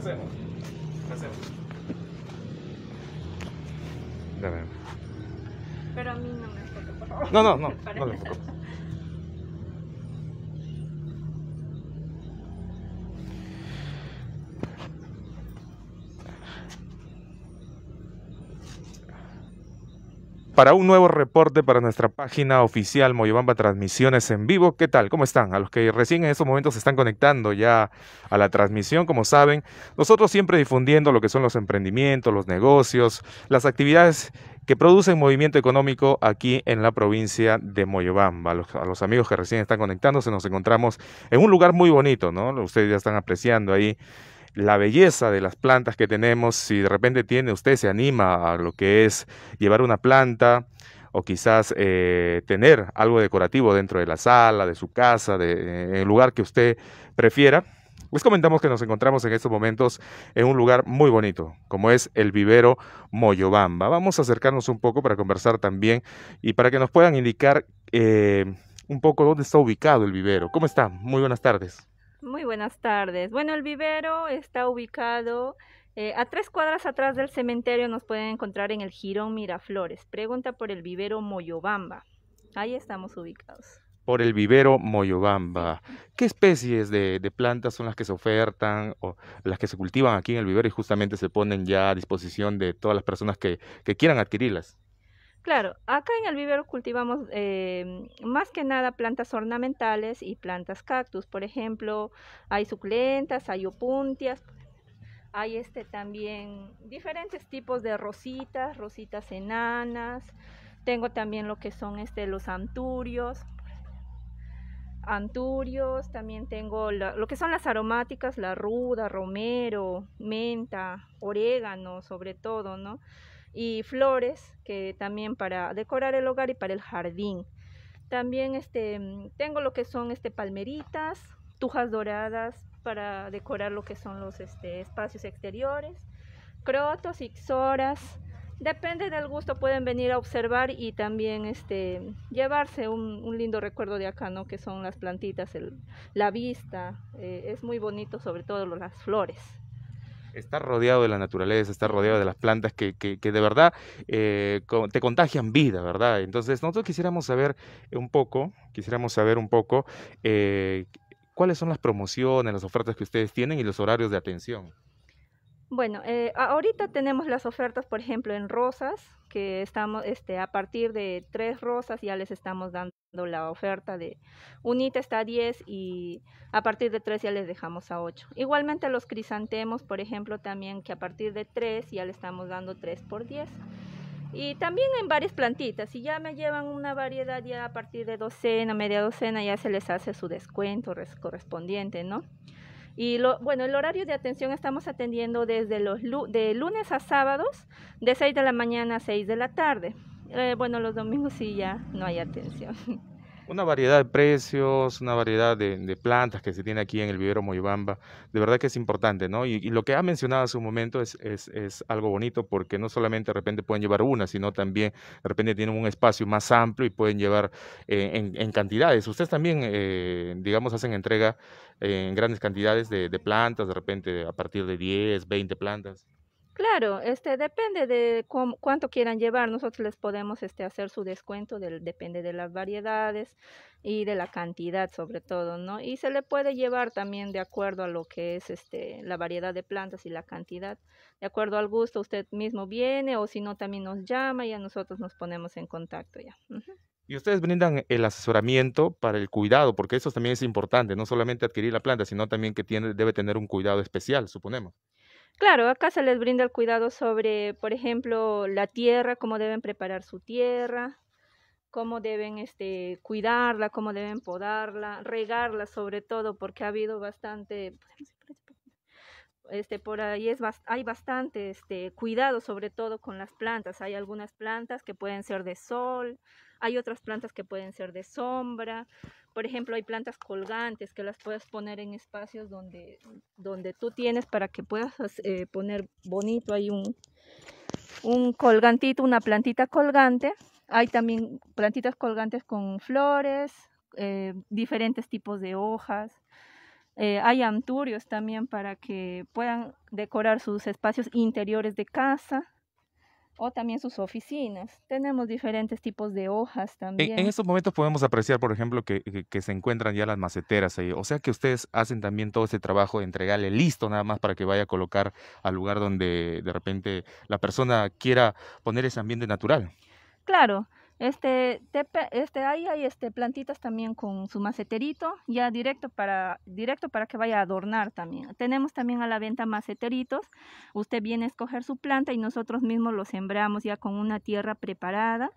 hacemos? ¿Qué hacemos? Pero a mí no me toca, por favor. No, no, no. no para un nuevo reporte para nuestra página oficial Moyobamba Transmisiones en vivo. ¿Qué tal? ¿Cómo están? A los que recién en estos momentos se están conectando ya a la transmisión, como saben, nosotros siempre difundiendo lo que son los emprendimientos, los negocios, las actividades que producen movimiento económico aquí en la provincia de Moyobamba. A los, amigos que recién están conectándose, nos encontramos en un lugar muy bonito, ¿no? Ustedes ya están apreciando ahí la belleza de las plantas que tenemos, si de repente tiene, usted se anima a lo que es llevar una planta o quizás eh, tener algo decorativo dentro de la sala, de su casa, de, eh, el lugar que usted prefiera, pues comentamos que nos encontramos en estos momentos en un lugar muy bonito, como es el vivero Moyobamba. Vamos a acercarnos un poco para conversar también y para que nos puedan indicar eh, un poco dónde está ubicado el vivero. ¿Cómo está? Muy buenas tardes. Muy buenas tardes. Bueno, el vivero está ubicado eh, a tres cuadras atrás del cementerio. Nos pueden encontrar en el Girón Miraflores. Pregunta por el vivero Moyobamba. Ahí estamos ubicados. Por el vivero Moyobamba. ¿Qué especies de, plantas son las que se ofertan o las que se cultivan aquí en el vivero y justamente se ponen ya a disposición de todas las personas que quieran adquirirlas? Claro, acá en el vivero cultivamos em, más que nada plantas ornamentales y plantas cactus. Por ejemplo, hay suculentas, hay opuntias, hay este también diferentes tipos de rositas, rositas enanas. Tengo también lo que son este, los anturios. Anturios, también tengo lo que son las aromáticas, la ruda, romero, menta, orégano, sobre todo, ¿no? y flores que también para decorar el hogar y para el jardín. También este, mm, tengo lo que son este, palmeritas, tujas doradas para decorar lo que son los este, espacios exteriores, crotos, ixoras. Depende del gusto, pueden venir a observar y también este, llevarse un, lindo recuerdo de acá, ¿no? Que son las plantitas, la vista, eh, es muy bonito, sobre todo las flores. Está rodeado de la naturaleza, está rodeado de las plantas que, que, que de verdad eh, te contagian vida, ¿verdad? Entonces, nosotros quisiéramos saber un poco, quisiéramos saber un poco eh, cuáles son las promociones, las ofertas que ustedes tienen y los horarios de atención. Bueno, eh, ahorita tenemos las ofertas, por ejemplo, en rosas, que estamos este, a partir de tres rosas ya les estamos dando la oferta de unita está a 10 y a partir de 3 ya les dejamos a 8. Igualmente los crisantemos, por ejemplo, también que a partir de 3 ya le estamos dando 3 por 10. Y también en varias plantitas, si ya me llevan una variedad ya a partir de docena, media docena, ya se les hace su descuento correspondiente, ¿no? Y bueno, el horario de atención estamos atendiendo desde los de lunes a sábados, de 6 de la mañana a 6 de la tarde. Eh, bueno, los domingos sí ya no hay atención. Una variedad de precios, una variedad de, plantas que se tiene aquí en el vivero Moyobamba. De verdad que es importante, ¿no? Y, lo que ha mencionado hace un momento es, es, algo bonito porque no solamente de repente pueden llevar una, sino también de repente tienen un espacio más amplio y pueden llevar eh, en, en, cantidades. Ustedes también, eh, digamos, hacen entrega en grandes cantidades de, de plantas, de repente a partir de 10, 20 plantas. Claro, este depende de cuánto quieran llevar. Nosotros les podemos este, hacer su descuento, depende de las variedades y de la cantidad sobre todo, ¿no? Y se le puede llevar también de acuerdo a lo que es este, la variedad de plantas y la cantidad. De acuerdo al gusto, usted mismo viene o si no, también nos llama y a nosotros nos ponemos en contacto ya. Y ustedes brindan el asesoramiento para el cuidado, porque eso también es importante, no solamente adquirir la planta, sino también que tiene, debe tener un cuidado especial, suponemos. Claro, acá se les brinda el cuidado sobre, por ejemplo, la tierra, cómo deben preparar su tierra, cómo deben este, cuidarla, cómo deben podarla, regarla sobre todo, porque ha habido bastante, este, por ahí es, hay bastante este, cuidado sobre todo con las plantas. Hay algunas plantas que pueden ser de sol, hay otras plantas que pueden ser de sombra. Por ejemplo, hay plantas colgantes que las puedes poner en espacios donde, donde tú tienes para que puedas eh, poner bonito Hay un, colgantito, una plantita colgante. Hay también plantitas colgantes con flores, eh, diferentes tipos de hojas. Eh, hay anturios también para que puedan decorar sus espacios interiores de casa o también sus oficinas. Tenemos diferentes tipos de hojas e-, también. En, estos momentos podemos apreciar, por ejemplo, que, se encuentran ya las maceteras ahí. O sea que ustedes hacen también todo ese trabajo de entregarle listo nada más para que vaya a colocar al lugar donde de repente la persona quiera poner ese ambiente natural. Claro, este, este, ahí hay este, plantitas también con su maceterito, ya directo para, directo para que vaya a adornar también. Tenemos también a la venta maceteritos, usted viene a escoger su planta y nosotros mismos lo sembramos ya con una tierra preparada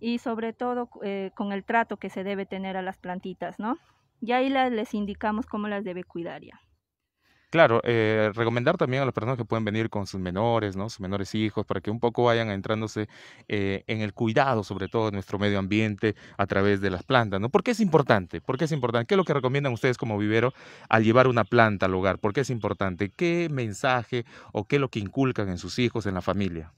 y sobre todo eh, con el trato que se debe tener a las plantitas, ¿no? Y ahí les indicamos cómo las debe cuidar ya. Claro, eh, recomendar también a las personas que pueden venir con sus menores, ¿no? Sus menores hijos, para que un poco vayan entrándose eh, en el cuidado, sobre todo, de nuestro medio ambiente a través de las plantas, ¿no? ¿Por qué es importante? ¿Por qué es importante? ¿Qué es lo que recomiendan ustedes como vivero al llevar una planta al hogar? ¿Por qué es importante? ¿Qué mensaje o qué es lo que inculcan en sus hijos, en la familia?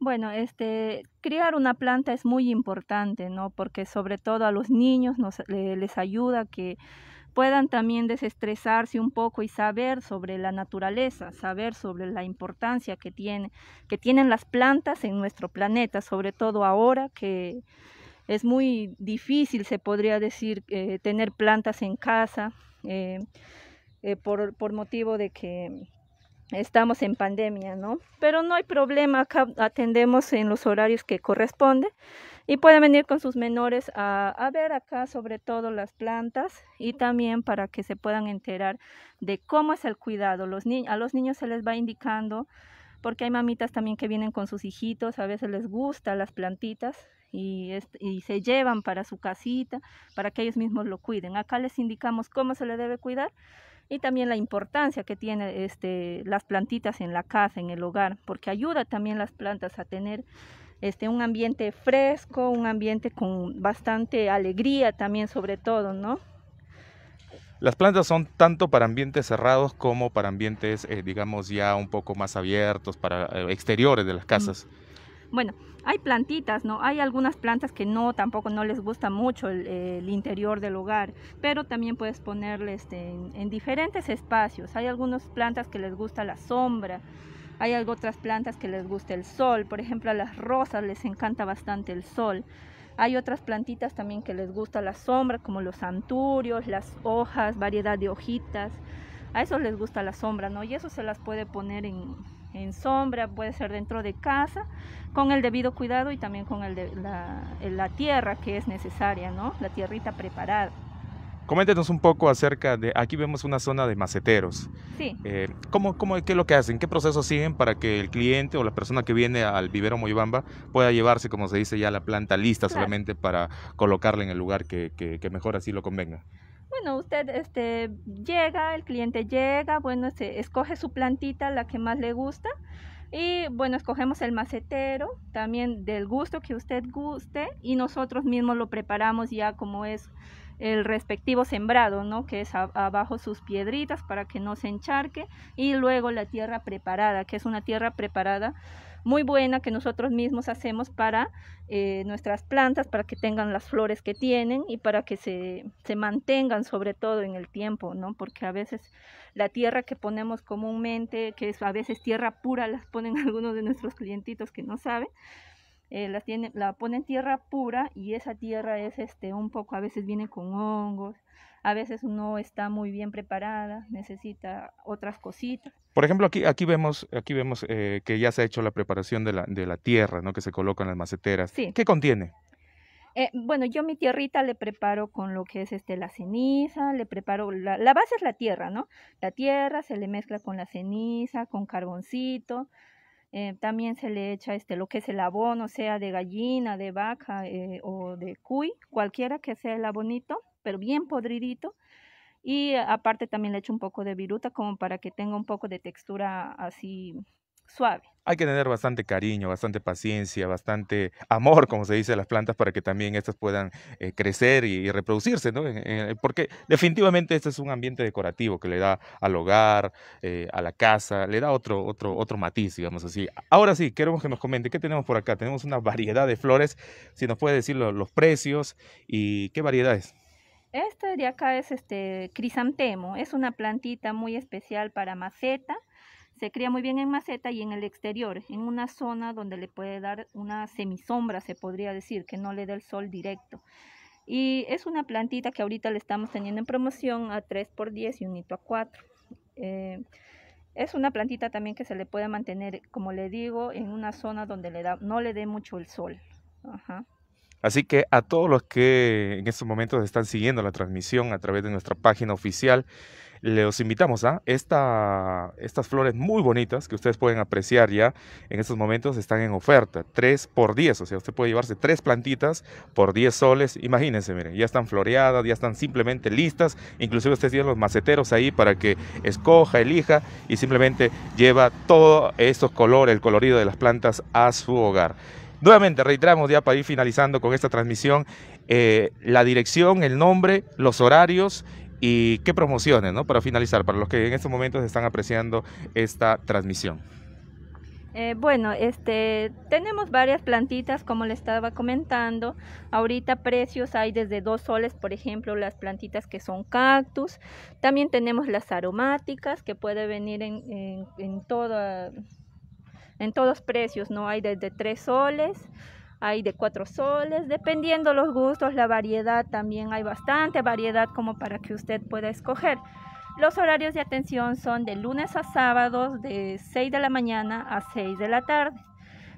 Bueno, este, criar una planta es muy importante, ¿no? Porque sobre todo a los niños nos, eh, les ayuda que puedan también desestresarse un poco y saber sobre la naturaleza, saber sobre la importancia que, tiene, que tienen las plantas en nuestro planeta, sobre todo ahora que es muy difícil, se podría decir, eh, tener plantas en casa eh, eh, por motivo de que estamos en pandemia, ¿no? Pero no hay problema, acá atendemos en los horarios que corresponde y pueden venir con sus menores a, ver acá sobre todo las plantas y también para que se puedan enterar de cómo es el cuidado. Los a los niños se les va indicando porque hay mamitas también que vienen con sus hijitos, a veces les gustan las plantitas y, y se llevan para su casita para que ellos mismos lo cuiden. Acá les indicamos cómo se le debe cuidar y también la importancia que tiene este, las plantitas en la casa, en el hogar, porque ayuda también las plantas a tener este, un ambiente fresco, un ambiente con bastante alegría también sobre todo, ¿no? Las plantas son tanto para ambientes cerrados como para ambientes, eh, digamos, ya un poco más abiertos, para eh, exteriores de las casas. Bueno, hay plantitas, ¿no? Hay algunas plantas que no, tampoco no les gusta mucho el, interior del hogar, pero también puedes ponerle en, diferentes espacios. Hay algunas plantas que les gusta la sombra, hay otras plantas que les gusta el sol, por ejemplo a las rosas les encanta bastante el sol. Hay otras plantitas también que les gusta la sombra, como los santurios, las hojas, variedad de hojitas. A eso les gusta la sombra, ¿no? Y eso se las puede poner en, en sombra, puede ser dentro de casa, con el debido cuidado y también con la, tierra que es necesaria, ¿no? La tierrita preparada. Coméntenos un poco acerca de, aquí vemos una zona de maceteros. Sí. Eh, ¿cómo, qué es lo que hacen? ¿Qué proceso siguen para que el cliente o la persona que viene al vivero Moyobamba pueda llevarse, como se dice ya, la planta lista solamente para colocarla en el lugar que, que mejor así lo convenga? bueno, usted este, llega, el cliente llega, bueno, se escoge su plantita, la que más le gusta. Y bueno, escogemos el macetero, también del gusto que usted guste, y nosotros mismos lo preparamos ya como es el respectivo sembrado, ¿no? que es abajo sus piedritas para que no se encharque, y luego la tierra preparada, que es una tierra preparada muy buena que nosotros mismos hacemos para eh, nuestras plantas, para que tengan las flores que tienen y para que se, se, mantengan sobre todo en el tiempo, ¿no? Porque a veces la tierra que ponemos comúnmente, que es a veces tierra pura, las ponen algunos de nuestros clientitos que no saben, eh, las tiene, la ponen tierra pura y esa tierra es este, un poco, a veces viene con hongos, a veces no está muy bien preparada, necesita otras cositas. Por ejemplo, aquí, aquí vemos, aquí vemos eh, que ya se ha hecho la preparación de la, de la tierra, ¿no? que se en las maceteras. ¿Qué contiene? Eh, bueno, yo mi tierrita le preparo con lo que es este, la ceniza, le preparo, la, base es la tierra, ¿no? La tierra se le mezcla con la ceniza, con carboncito, eh, también se le echa este, lo que es el abono, sea de gallina, de vaca eh, o de cuy, cualquiera que sea el abonito, pero bien podridito. Y aparte también le echo un poco de viruta como para que tenga un poco de textura así suave hay que tener bastante cariño, bastante paciencia, bastante amor, como se dice, a las plantas para que también estas puedan eh, crecer y, reproducirse, ¿no? porque definitivamente este es un ambiente decorativo que le da al hogar, eh, a la casa, le da otro, otro, otro matiz, digamos así. Ahora sí, queremos que nos comente, ¿qué tenemos por acá? Tenemos una variedad de flores, si nos puede decir los, precios y qué variedades. Este de acá es este crisantemo, es una plantita muy especial para maceta se cría muy bien en maceta y en el exterior, en una zona donde le puede dar una semisombra, se podría decir, que no le dé el sol directo. Y es una plantita que ahorita le estamos teniendo en promoción a 3 por 10 y un hito a 4. Eh, es una plantita también que se le puede mantener, como le digo, en una zona donde le da, no le dé mucho el sol. Así que a todos los que en estos momentos están siguiendo la transmisión a través de nuestra página oficial, ...les invitamos ¿ah? a estas flores muy bonitas que ustedes pueden apreciar ya en estos momentos están en oferta, 3 por 10, o sea, usted puede llevarse tres plantitas por 10 soles, imagínense, miren, ya están floreadas, ya están simplemente listas, inclusive ustedes tienen los maceteros ahí para que escoja, elija y simplemente lleva todos estos colores, el colorido de las plantas a su hogar. Nuevamente, reiteramos ya para ir finalizando con esta transmisión, eh, la dirección, el nombre, los horarios y qué promociones, ¿no? Para finalizar, para los que en estos momentos están apreciando esta transmisión. Eh, bueno, este, tenemos varias plantitas, como le estaba comentando. Ahorita precios hay desde dos soles, por ejemplo, las plantitas que son cactus. También tenemos las aromáticas, que puede venir en, en, en, en todos precios, ¿no? Hay desde tres soles hay de cuatro soles, dependiendo los gustos, la variedad también hay bastante variedad como para que usted pueda escoger. Los horarios de atención son de lunes a sábados de 6 de la mañana a 6 de la tarde.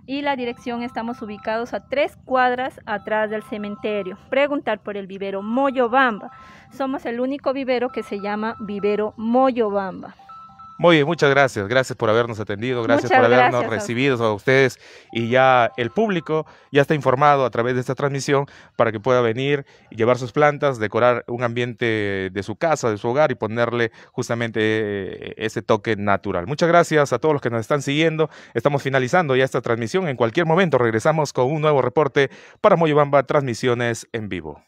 Y la dirección estamos ubicados a tres cuadras atrás del cementerio. Preguntar por el vivero Moyobamba. Somos el único vivero que se llama vivero Moyobamba. Muy bien, muchas gracias. Gracias por habernos atendido, gracias por habernos recibido a ustedes y ya el público ya está informado a través de esta transmisión para que pueda venir y llevar sus plantas, decorar un ambiente de su casa, de su hogar y ponerle justamente eh, ese toque natural. Muchas gracias a todos los que nos están siguiendo. Estamos finalizando ya esta transmisión. En cualquier momento regresamos con un nuevo reporte para Moyobamba Transmisiones en vivo.